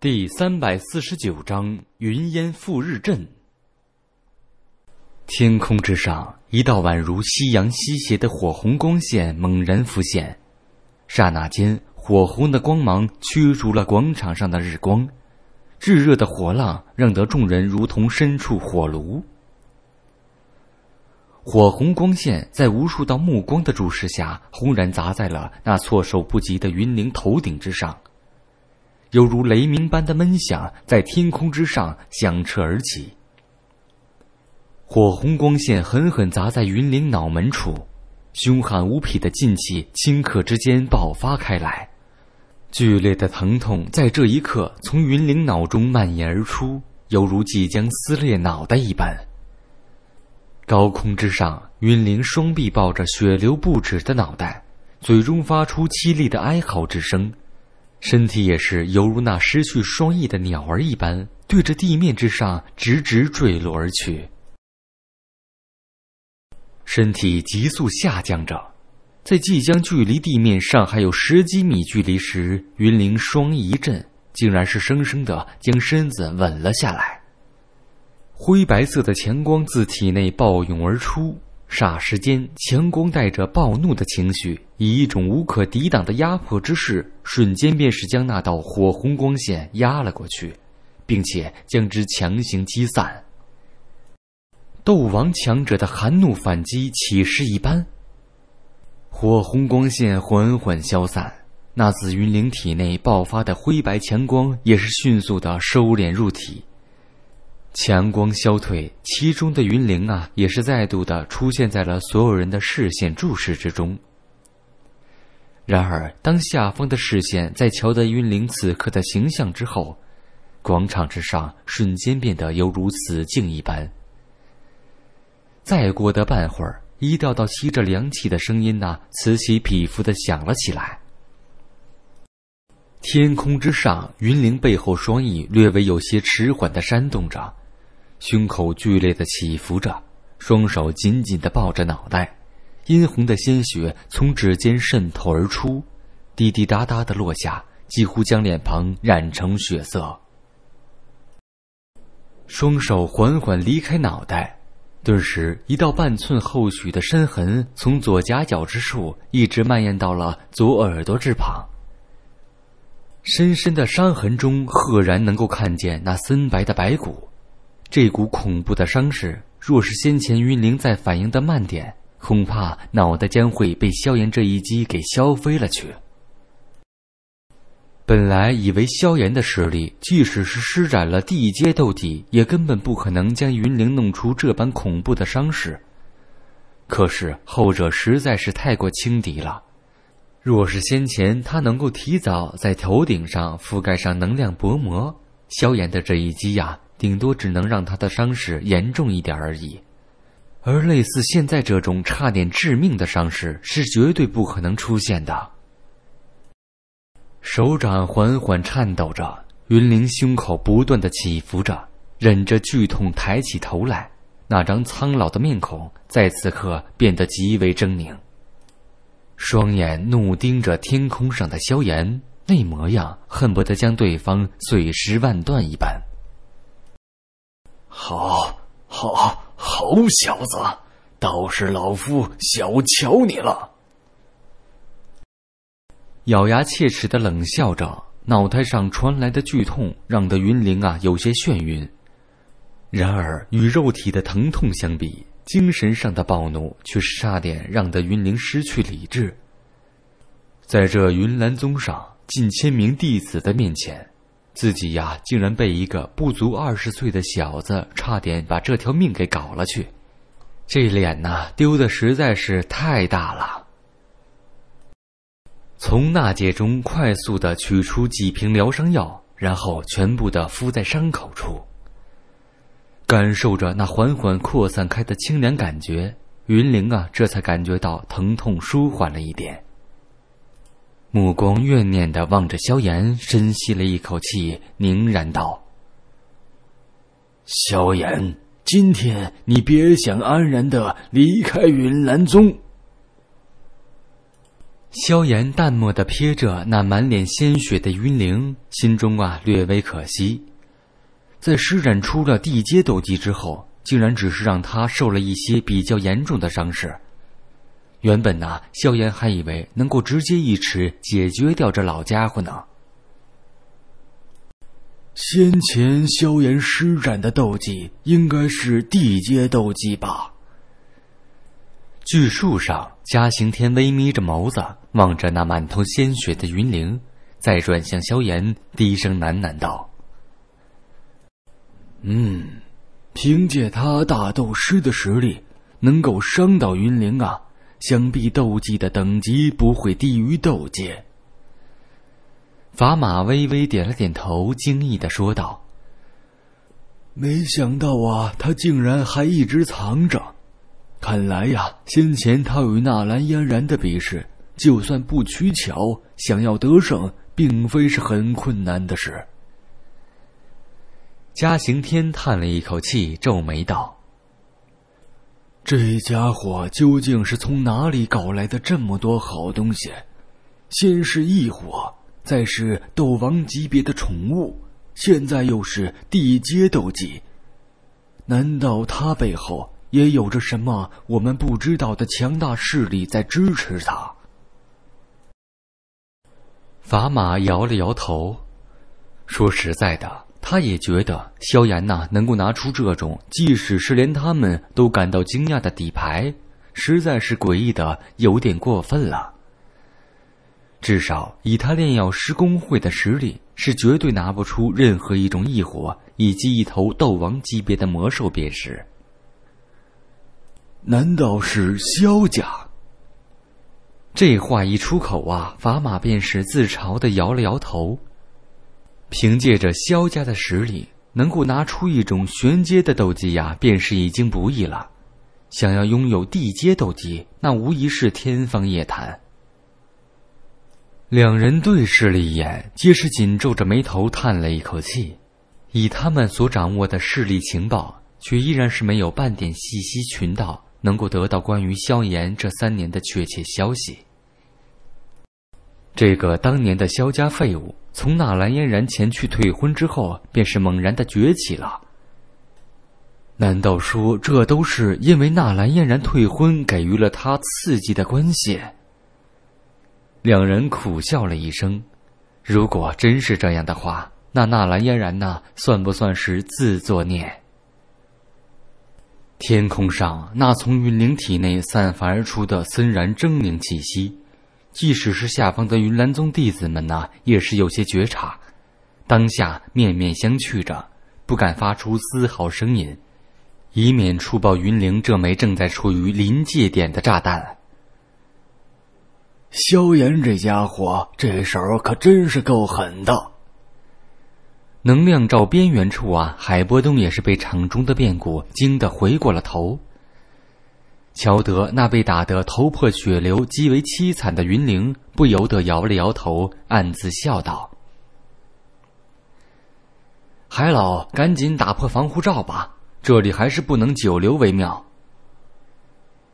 第三百四十九章云烟赴日阵。天空之上，一道宛如夕阳西斜的火红光线猛然浮现，刹那间，火红的光芒驱逐了广场上的日光，炙热的火浪让得众人如同身处火炉。火红光线在无数道目光的注视下，轰然砸在了那措手不及的云灵头顶之上。犹如雷鸣般的闷响在天空之上响彻而起，火红光线狠狠砸在云玲脑门处，凶悍无匹的劲气顷刻之间爆发开来，剧烈的疼痛在这一刻从云玲脑中蔓延而出，犹如即将撕裂脑袋一般。高空之上，云玲双臂抱着血流不止的脑袋，嘴中发出凄厉的哀嚎之声。身体也是犹如那失去双翼的鸟儿一般，对着地面之上直直坠落而去。身体急速下降着，在即将距离地面上还有十几米距离时，云灵双翼一震，竟然是生生的将身子稳了下来。灰白色的强光自体内暴涌而出。霎时间，强光带着暴怒的情绪，以一种无可抵挡的压迫之势，瞬间便是将那道火红光线压了过去，并且将之强行击散。斗王强者的含怒反击，岂势一般。火红光线缓缓消散，那紫云灵体内爆发的灰白强光也是迅速的收敛入体。强光消退，其中的云灵啊，也是再度的出现在了所有人的视线注视之中。然而，当下方的视线在瞧得云灵此刻的形象之后，广场之上瞬间变得犹如死境一般。再过得半会儿，一道道吸着凉气的声音呐，此起彼伏的响了起来。天空之上，云灵背后双翼略微有些迟缓的扇动着。胸口剧烈的起伏着，双手紧紧的抱着脑袋，殷红的鲜血从指尖渗透而出，滴滴答答的落下，几乎将脸庞染成血色。双手缓缓离开脑袋，顿时一道半寸厚许的深痕从左夹角之处一直蔓延到了左耳朵之旁。深深的伤痕中，赫然能够看见那森白的白骨。这股恐怖的伤势，若是先前云灵再反应的慢点，恐怕脑袋将会被萧炎这一击给削飞了去。本来以为萧炎的实力，即使是施展了地阶斗技，也根本不可能将云灵弄出这般恐怖的伤势。可是后者实在是太过轻敌了，若是先前他能够提早在头顶上覆盖上能量薄膜，萧炎的这一击呀！顶多只能让他的伤势严重一点而已，而类似现在这种差点致命的伤势是绝对不可能出现的。手掌缓缓颤抖着，云玲胸口不断的起伏着，忍着剧痛抬起头来，那张苍老的面孔在此刻变得极为狰狞，双眼怒盯着天空上的萧炎，那模样恨不得将对方碎尸万段一般。好好好，小子，倒是老夫小瞧你了！咬牙切齿的冷笑着，脑袋上传来的剧痛让得云灵啊有些眩晕。然而与肉体的疼痛相比，精神上的暴怒却差点让得云灵失去理智。在这云岚宗上近千名弟子的面前。自己呀，竟然被一个不足二十岁的小子差点把这条命给搞了去，这脸呐丢的实在是太大了。从纳戒中快速的取出几瓶疗伤药，然后全部的敷在伤口处。感受着那缓缓扩散开的清凉感觉，云玲啊，这才感觉到疼痛舒缓了一点。目光怨念的望着萧炎，深吸了一口气，凝然道：“萧炎，今天你别想安然的离开云岚宗。”萧炎淡漠的瞥着那满脸鲜血的云灵，心中啊略微可惜，在施展出了地阶斗技之后，竟然只是让他受了一些比较严重的伤势。原本呐，萧炎还以为能够直接一尺解决掉这老家伙呢。先前萧炎施展的斗技应该是地阶斗技吧？巨树上，嘉行天微眯着眸子望着那满头鲜血的云灵，再转向萧炎，低声喃喃道：“嗯，凭借他大斗师的实力，能够伤到云灵啊？”想必斗技的等级不会低于斗界。法马微微点了点头，惊异的说道：“没想到啊，他竟然还一直藏着。看来呀，先前他与纳兰嫣然的比试，就算不取巧，想要得胜，并非是很困难的事。”嘉行天叹了一口气，皱眉道。这家伙究竟是从哪里搞来的这么多好东西？先是异火，再是斗王级别的宠物，现在又是地阶斗技。难道他背后也有着什么我们不知道的强大势力在支持他？法玛摇了摇头，说实在的。他也觉得萧炎呐，能够拿出这种即使是连他们都感到惊讶的底牌，实在是诡异的有点过分了。至少以他炼药师工会的实力，是绝对拿不出任何一种异火以及一头斗王级别的魔兽便是。难道是萧家？这话一出口啊，砝码便是自嘲的摇了摇头。凭借着萧家的实力，能够拿出一种玄阶的斗技呀，便是已经不易了。想要拥有地阶斗技，那无疑是天方夜谭。两人对视了一眼，皆是紧皱着眉头，叹了一口气。以他们所掌握的势力情报，却依然是没有半点信息。群道能够得到关于萧炎这三年的确切消息。这个当年的萧家废物，从纳兰嫣然前去退婚之后，便是猛然的崛起了。难道说这都是因为纳兰嫣然退婚给予了他刺激的关系？两人苦笑了一声。如果真是这样的话，那纳兰嫣然呢，算不算是自作孽？天空上那从云灵体内散发而出的森然狰狞气息。即使是下方的云岚宗弟子们呢，也是有些觉察，当下面面相觑着，不敢发出丝毫声音，以免触爆云灵这枚正在处于临界点的炸弹。萧炎这家伙这手可真是够狠的！能量罩边缘处啊，海波东也是被场中的变故惊得回过了头。瞧得那被打得头破血流、极为凄惨的云灵，不由得摇了摇头，暗自笑道：“海老，赶紧打破防护罩吧，这里还是不能久留为妙。”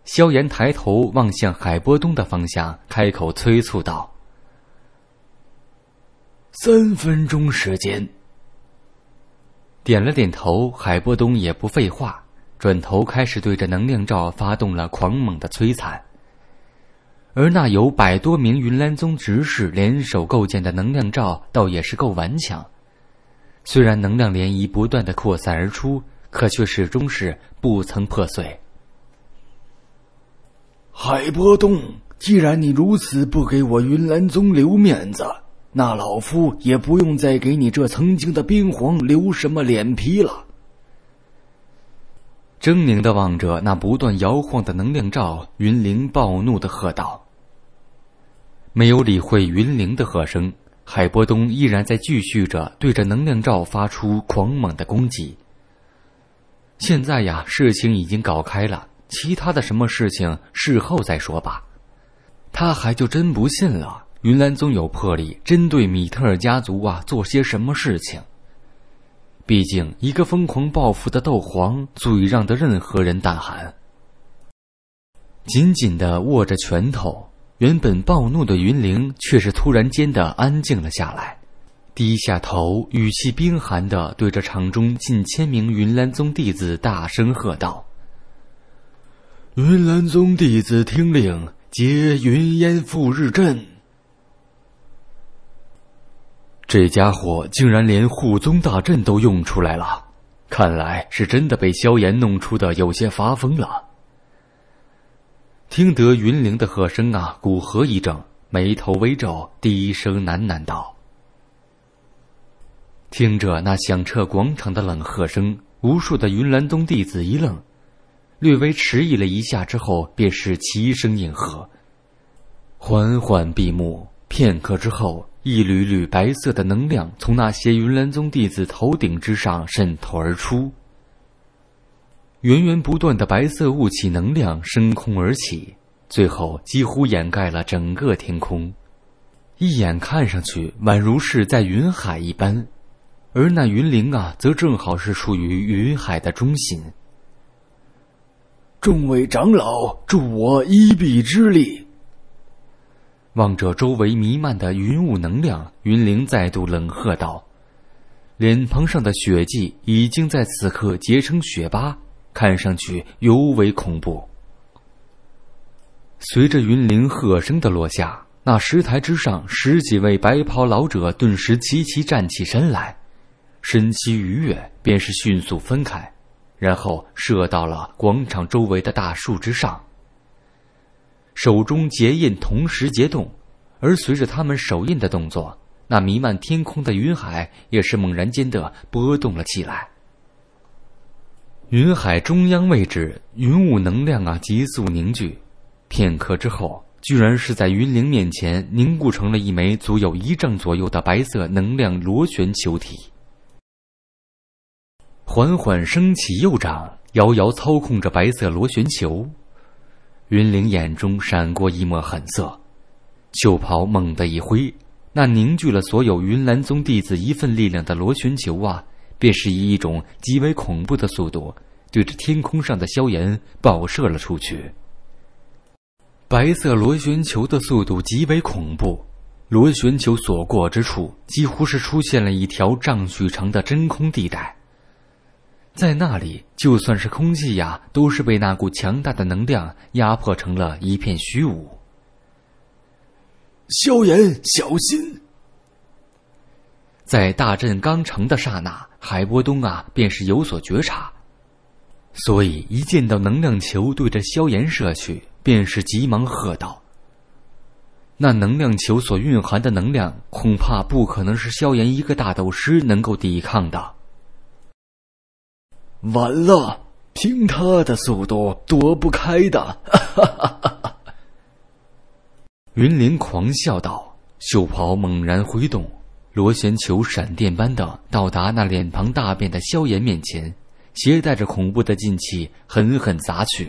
萧炎抬头望向海波东的方向，开口催促道：“三分钟时间。”点了点头，海波东也不废话。转头开始对着能量罩发动了狂猛的摧残，而那由百多名云岚宗执事联手构建的能量罩倒也是够顽强。虽然能量涟漪不断的扩散而出，可却始终是不曾破碎。海波东，既然你如此不给我云岚宗留面子，那老夫也不用再给你这曾经的冰皇留什么脸皮了。狰狞的望着那不断摇晃的能量罩，云灵暴怒的喝道：“没有理会云灵的喝声，海波东依然在继续着对着能量罩发出狂猛的攻击。现在呀，事情已经搞开了，其他的什么事情事后再说吧。他还就真不信了，云兰宗有魄力，针对米特尔家族啊，做些什么事情。”毕竟，一个疯狂报复的斗皇，足以让得任何人胆寒。紧紧的握着拳头，原本暴怒的云灵却是突然间的安静了下来，低下头，语气冰寒的对着场中近千名云岚宗弟子大声喝道：“云岚宗弟子听令，结云烟赴日阵。”这家伙竟然连护宗大阵都用出来了，看来是真的被萧炎弄出的，有些发疯了。听得云灵的喝声啊，古河一怔，眉头微皱，低声喃喃道：“听着那响彻广场的冷喝声，无数的云岚宗弟子一愣，略微迟疑了一下之后，便是齐声应和，缓缓闭目，片刻之后。”一缕缕白色的能量从那些云岚宗弟子头顶之上渗透而出，源源不断的白色雾气能量升空而起，最后几乎掩盖了整个天空，一眼看上去宛如是在云海一般。而那云灵啊，则正好是处于云海的中心。众位长老，助我一臂之力！望着周围弥漫的云雾能量，云灵再度冷喝道：“脸庞上的血迹已经在此刻结成血疤，看上去尤为恐怖。”随着云灵喝声的落下，那石台之上十几位白袍老者顿时齐齐站起身来，身姿鱼跃，便是迅速分开，然后射到了广场周围的大树之上。手中结印，同时结动，而随着他们手印的动作，那弥漫天空的云海也是猛然间的波动了起来。云海中央位置，云雾能量啊，急速凝聚，片刻之后，居然是在云灵面前凝固成了一枚足有一丈左右的白色能量螺旋球体。缓缓升起右掌，遥遥操控着白色螺旋球。云灵眼中闪过一抹狠色，袖袍猛地一挥，那凝聚了所有云岚宗弟子一份力量的螺旋球啊，便是以一种极为恐怖的速度，对着天空上的萧炎爆射了出去。白色螺旋球的速度极为恐怖，螺旋球所过之处，几乎是出现了一条丈许长的真空地带。在那里，就算是空气呀，都是被那股强大的能量压迫成了一片虚无。萧炎，小心！在大阵刚成的刹那，海波东啊，便是有所觉察，所以一见到能量球对着萧炎射去，便是急忙喝道：“那能量球所蕴含的能量，恐怕不可能是萧炎一个大斗师能够抵抗的。”完了，凭他的速度躲不开的！云林狂笑道，袖袍猛然挥动，螺旋球闪电般的到达那脸庞大变的萧炎面前，携带着恐怖的劲气狠狠砸去。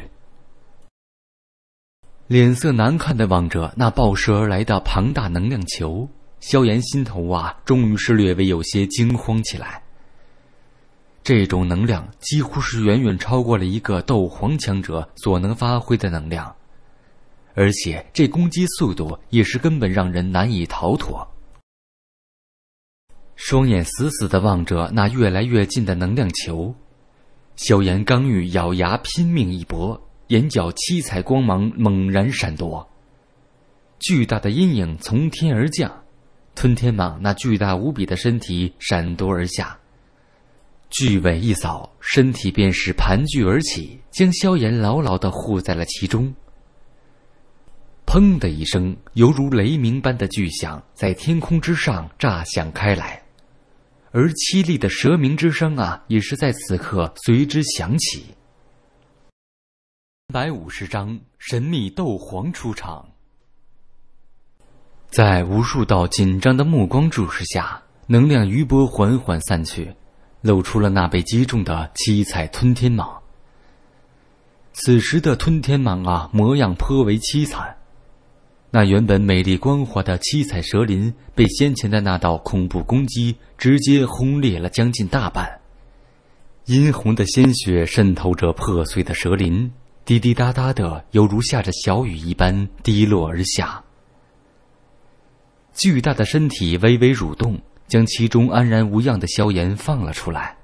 脸色难看的望着那爆射而来的庞大能量球，萧炎心头啊，终于是略微有些惊慌起来。这种能量几乎是远远超过了一个斗皇强者所能发挥的能量，而且这攻击速度也是根本让人难以逃脱。双眼死死的望着那越来越近的能量球，萧炎刚欲咬牙拼命一搏，眼角七彩光芒猛然闪夺，巨大的阴影从天而降，吞天蟒那巨大无比的身体闪夺而下。巨尾一扫，身体便是盘踞而起，将萧炎牢牢的护在了其中。砰的一声，犹如雷鸣般的巨响在天空之上炸响开来，而凄厉的蛇鸣之声啊，也是在此刻随之响起。三百五十章，神秘斗皇出场，在无数道紧张的目光注视下，能量余波缓缓散去。露出了那被击中的七彩吞天蟒。此时的吞天蟒啊，模样颇为凄惨，那原本美丽光滑的七彩蛇鳞，被先前的那道恐怖攻击直接轰裂了将近大半。殷红的鲜血渗透着破碎的蛇鳞，滴滴答答的，犹如下着小雨一般滴落而下。巨大的身体微微蠕动。将其中安然无恙的萧炎放了出来。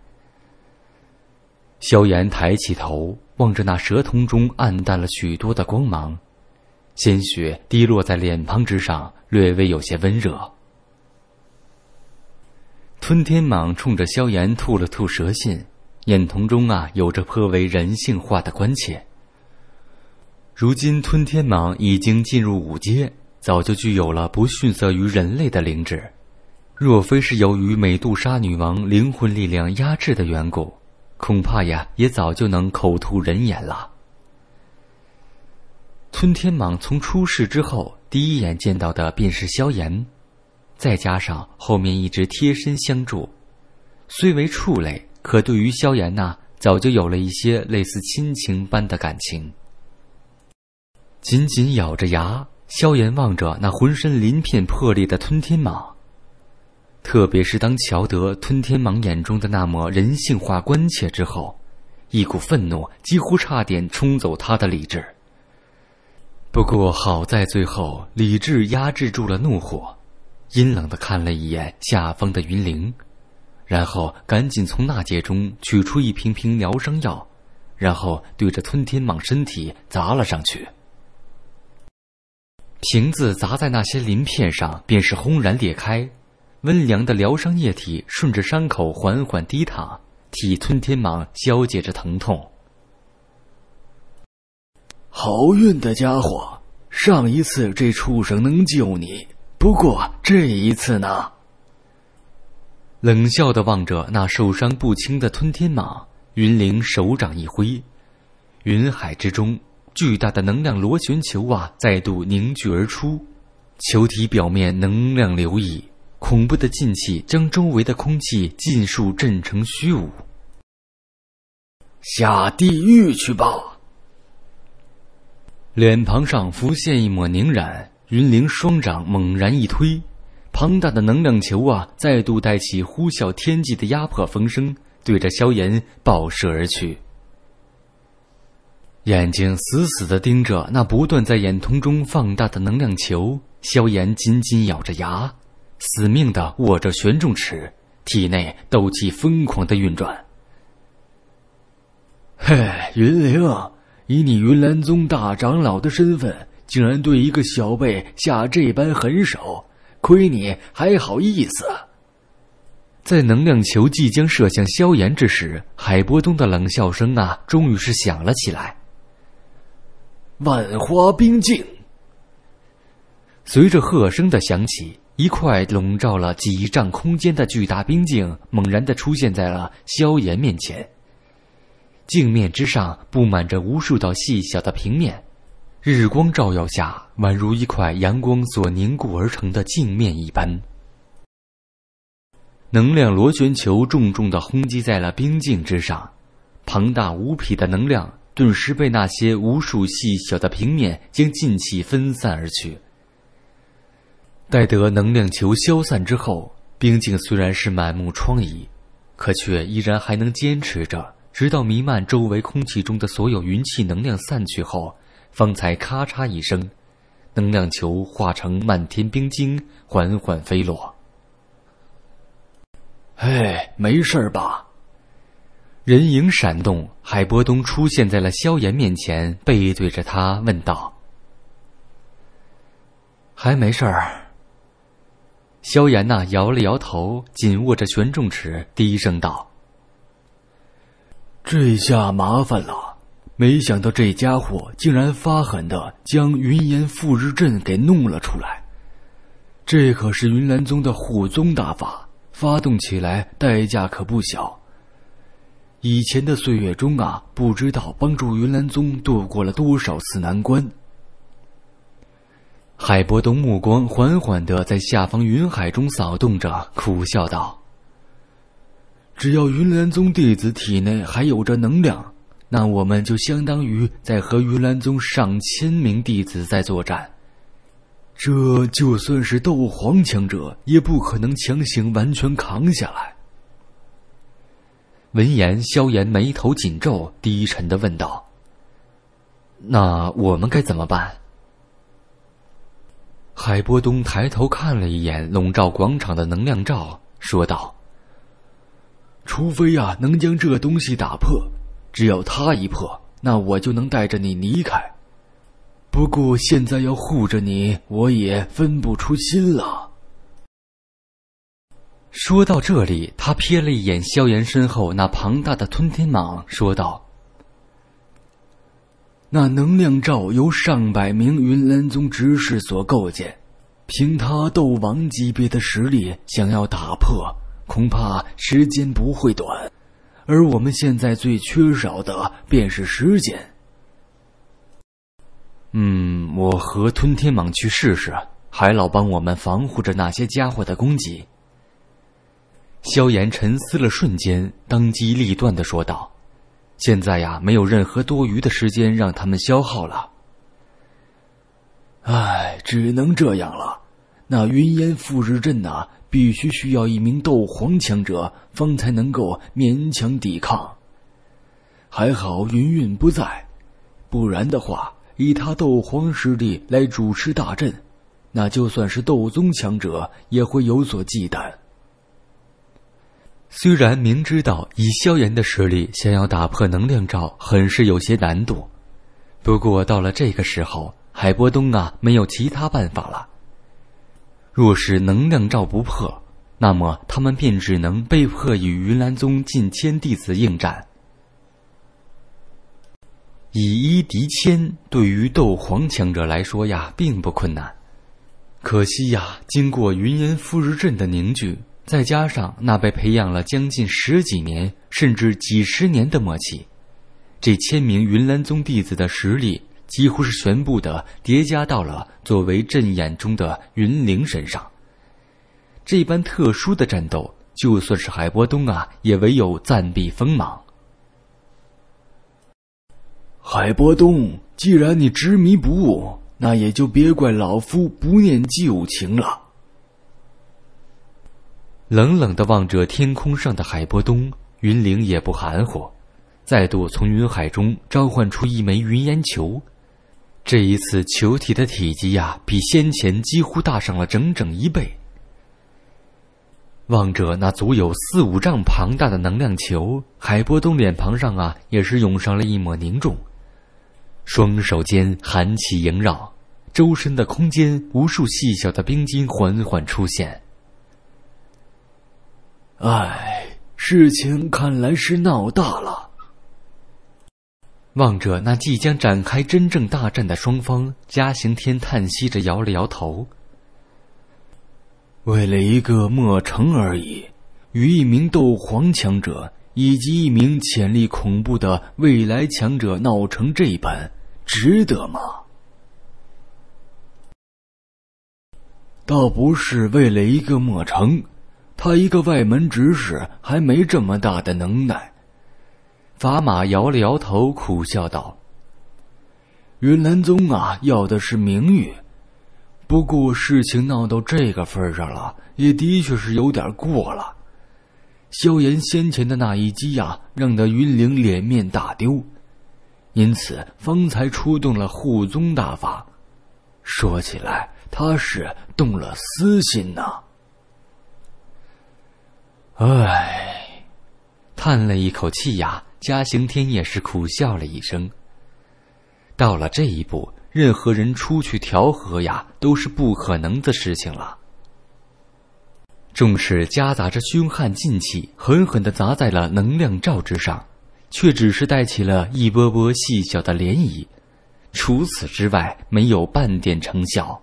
萧炎抬起头，望着那蛇瞳中暗淡了许多的光芒，鲜血滴落在脸庞之上，略微有些温热。吞天蟒冲着萧炎吐了吐蛇信，眼瞳中啊，有着颇为人性化的关切。如今吞天蟒已经进入五阶，早就具有了不逊色于人类的灵智。若非是由于美杜莎女王灵魂力量压制的缘故，恐怕呀也早就能口吐人言了。吞天蟒从出世之后，第一眼见到的便是萧炎，再加上后面一直贴身相助，虽为畜类，可对于萧炎呐，早就有了一些类似亲情般的感情。紧紧咬着牙，萧炎望着那浑身鳞片破裂的吞天蟒。特别是当乔德吞天蟒眼中的那抹人性化关切之后，一股愤怒几乎差点冲走他的理智。不过好在最后理智压制住了怒火，阴冷的看了一眼下方的云灵，然后赶紧从纳戒中取出一瓶瓶疗伤药，然后对着吞天蟒身体砸了上去。瓶子砸在那些鳞片上，便是轰然裂开。温凉的疗伤液体顺着伤口缓缓滴淌，替吞天蟒消解着疼痛。好运的家伙，上一次这畜生能救你，不过这一次呢？冷笑的望着那受伤不轻的吞天蟒，云灵手掌一挥，云海之中巨大的能量螺旋球啊再度凝聚而出，球体表面能量流溢。恐怖的劲气将周围的空气尽数震成虚无。下地狱去吧！脸庞上浮现一抹凝然，云灵双掌猛然一推，庞大的能量球啊，再度带起呼啸天际的压迫风声，对着萧炎爆射而去。眼睛死死的盯着那不断在眼瞳中放大的能量球，萧炎紧紧咬着牙。死命的握着旋重尺，体内斗气疯狂的运转。嘿，云灵，以你云兰宗大长老的身份，竟然对一个小辈下这般狠手，亏你还好意思！在能量球即将射向萧炎之时，海波东的冷笑声啊，终于是响了起来。万花冰镜。随着喝声的响起。一块笼罩了几丈空间的巨大冰镜猛然的出现在了萧炎面前。镜面之上布满着无数道细小的平面，日光照耀下，宛如一块阳光所凝固而成的镜面一般。能量螺旋球重重的轰击在了冰镜之上，庞大无匹的能量顿时被那些无数细小的平面将劲气分散而去。待得能量球消散之后，冰镜虽然是满目疮痍，可却依然还能坚持着，直到弥漫周围空气中的所有云气能量散去后，方才咔嚓一声，能量球化成漫天冰晶，缓缓飞落。哎，没事儿吧？人影闪动，海波东出现在了萧炎面前，背对着他问道：“还没事儿。”萧炎呐摇了摇头，紧握着权重尺，低声道：“这下麻烦了，没想到这家伙竟然发狠的将云岩赴日阵给弄了出来。这可是云岚宗的护宗大法，发动起来代价可不小。以前的岁月中啊，不知道帮助云岚宗度过了多少次难关。”海波东目光缓缓的在下方云海中扫动着，苦笑道：“只要云岚宗弟子体内还有着能量，那我们就相当于在和云岚宗上千名弟子在作战。这就算是斗皇强者，也不可能强行完全扛下来。”闻言，萧炎眉头紧皱，低沉的问道：“那我们该怎么办？”海波东抬头看了一眼笼罩广场的能量罩，说道：“除非呀能将这东西打破，只要它一破，那我就能带着你离开。不过现在要护着你，我也分不出心了。”说到这里，他瞥了一眼萧炎身后那庞大的吞天蟒，说道。那能量罩由上百名云岚宗执事所构建，凭他斗王级别的实力想要打破，恐怕时间不会短。而我们现在最缺少的便是时间。嗯，我和吞天蟒去试试，海老帮我们防护着那些家伙的攻击。萧炎沉思了瞬间，当机立断的说道。现在呀，没有任何多余的时间让他们消耗了。唉，只能这样了。那云烟覆日阵呐，必须需要一名斗皇强者方才能够勉强抵抗。还好云韵不在，不然的话，以他斗皇实力来主持大阵，那就算是斗宗强者也会有所忌惮。虽然明知道以萧炎的实力想要打破能量罩很是有些难度，不过到了这个时候，海波东啊没有其他办法了。若是能量罩不破，那么他们便只能被迫与云岚宗近千弟子应战。以一敌千，对于斗皇强者来说呀并不困难，可惜呀，经过云烟夫日阵的凝聚。再加上那被培养了将近十几年，甚至几十年的默契，这千名云岚宗弟子的实力，几乎是全部的叠加到了作为阵眼中的云灵身上。这般特殊的战斗，就算是海波东啊，也唯有暂避锋芒。海波东，既然你执迷不悟，那也就别怪老夫不念旧情了。冷冷地望着天空上的海波东，云灵也不含糊，再度从云海中召唤出一枚云烟球。这一次，球体的体积呀，比先前几乎大上了整整一倍。望着那足有四五丈庞大的能量球，海波东脸庞上啊，也是涌上了一抹凝重，双手间寒气萦绕，周身的空间无数细小的冰晶缓缓出现。唉，事情看来是闹大了。望着那即将展开真正大战的双方，嘉行天叹息着摇了摇头。为了一个莫城而已，与一名斗皇强者以及一名潜力恐怖的未来强者闹成这般，值得吗？倒不是为了一个莫城。他一个外门执事，还没这么大的能耐。法马摇了摇头，苦笑道：“云兰宗啊，要的是名誉。不过事情闹到这个份上了，也的确是有点过了。萧炎先前的那一击呀，让那云灵脸面大丢，因此方才出动了护宗大法。说起来，他是动了私心呢。”唉，叹了一口气呀，嘉行天也是苦笑了一声。到了这一步，任何人出去调和呀，都是不可能的事情了。重石夹杂着凶悍劲气，狠狠的砸在了能量罩之上，却只是带起了一波波细小的涟漪，除此之外，没有半点成效。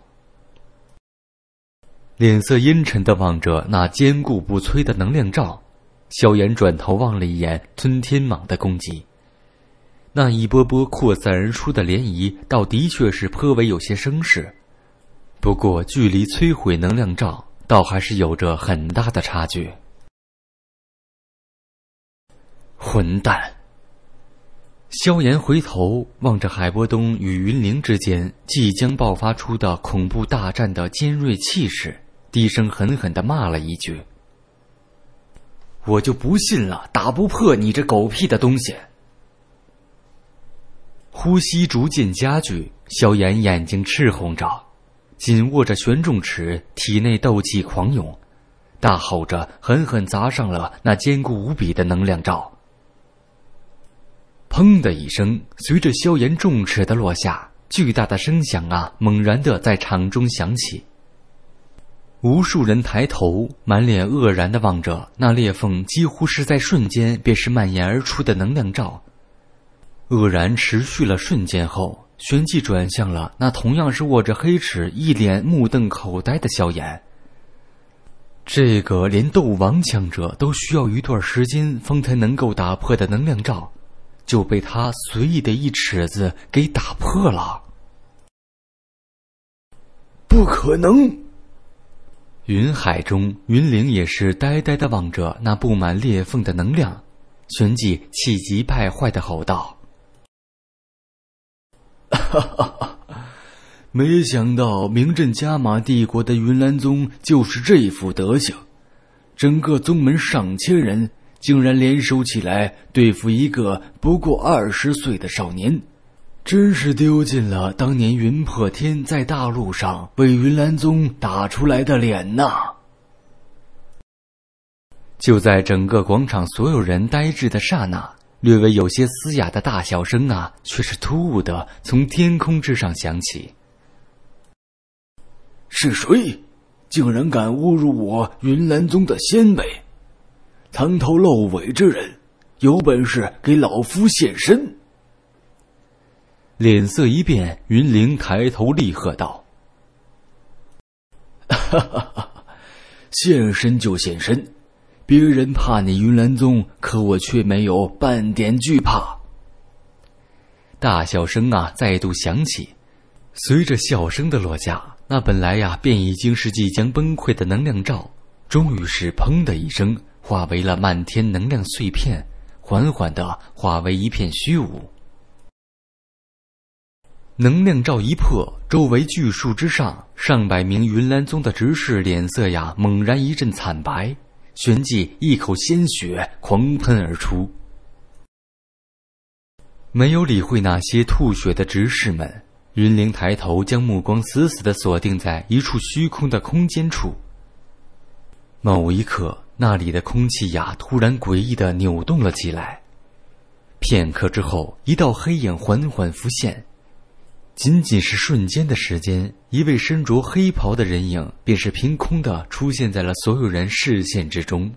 脸色阴沉的望着那坚固不摧的能量罩，萧炎转头望了一眼吞天蟒的攻击，那一波波扩散而出的涟漪倒的确是颇为有些声势，不过距离摧毁能量罩倒还是有着很大的差距。混蛋！萧炎回头望着海波东与云灵之间即将爆发出的恐怖大战的尖锐气势。低声狠狠的骂了一句：“我就不信了，打不破你这狗屁的东西！”呼吸逐渐加剧，萧炎眼睛赤红着，紧握着玄重尺，体内斗气狂涌，大吼着，狠狠砸上了那坚固无比的能量罩。砰的一声，随着萧炎重尺的落下，巨大的声响啊，猛然的在场中响起。无数人抬头，满脸愕然的望着那裂缝，几乎是在瞬间便是蔓延而出的能量罩。愕然持续了瞬间后，旋即转向了那同样是握着黑尺、一脸目瞪口呆的萧炎。这个连斗王强者都需要一段时间方才能够打破的能量罩，就被他随意的一尺子给打破了！不可能！云海中，云灵也是呆呆地望着那布满裂缝的能量，旋即气急败坏地吼道：“哈哈哈！没想到名震加马帝国的云岚宗就是这副德行，整个宗门上千人竟然联手起来对付一个不过二十岁的少年！”真是丢尽了当年云破天在大陆上为云岚宗打出来的脸呐！就在整个广场所有人呆滞的刹那，略微有些嘶哑的大笑声啊，却是突兀的从天空之上响起。是谁，竟然敢侮辱我云岚宗的先辈？藏头露尾之人，有本事给老夫现身！脸色一变，云灵抬头厉喝道：“现身就现身，别人怕你云岚宗，可我却没有半点惧怕。”大笑声啊，再度响起。随着笑声的落下，那本来呀便已经是即将崩溃的能量罩，终于是“砰”的一声，化为了漫天能量碎片，缓缓的化为一片虚无。能量罩一破，周围巨树之上上百名云岚宗的执事脸色呀猛然一阵惨白，旋即一口鲜血狂喷而出。没有理会那些吐血的执事们，云灵抬头将目光死死的锁定在一处虚空的空间处。某一刻，那里的空气呀突然诡异的扭动了起来，片刻之后，一道黑影缓缓浮现。仅仅是瞬间的时间，一位身着黑袍的人影便是凭空的出现在了所有人视线之中。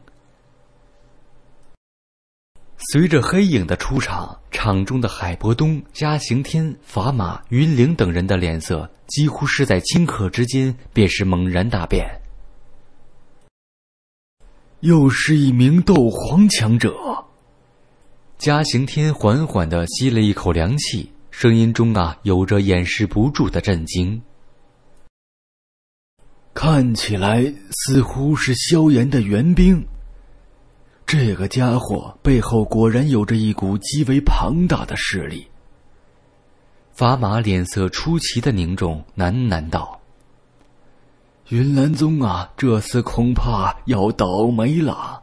随着黑影的出场，场中的海伯东、嘉刑天、法马、云灵等人的脸色几乎是在顷刻之间便是猛然大变。又是一名斗皇强者。嘉刑天缓缓的吸了一口凉气。声音中啊，有着掩饰不住的震惊。看起来似乎是萧炎的援兵。这个家伙背后果然有着一股极为庞大的势力。法马脸色出奇的凝重，喃喃道：“云岚宗啊，这次恐怕要倒霉了。”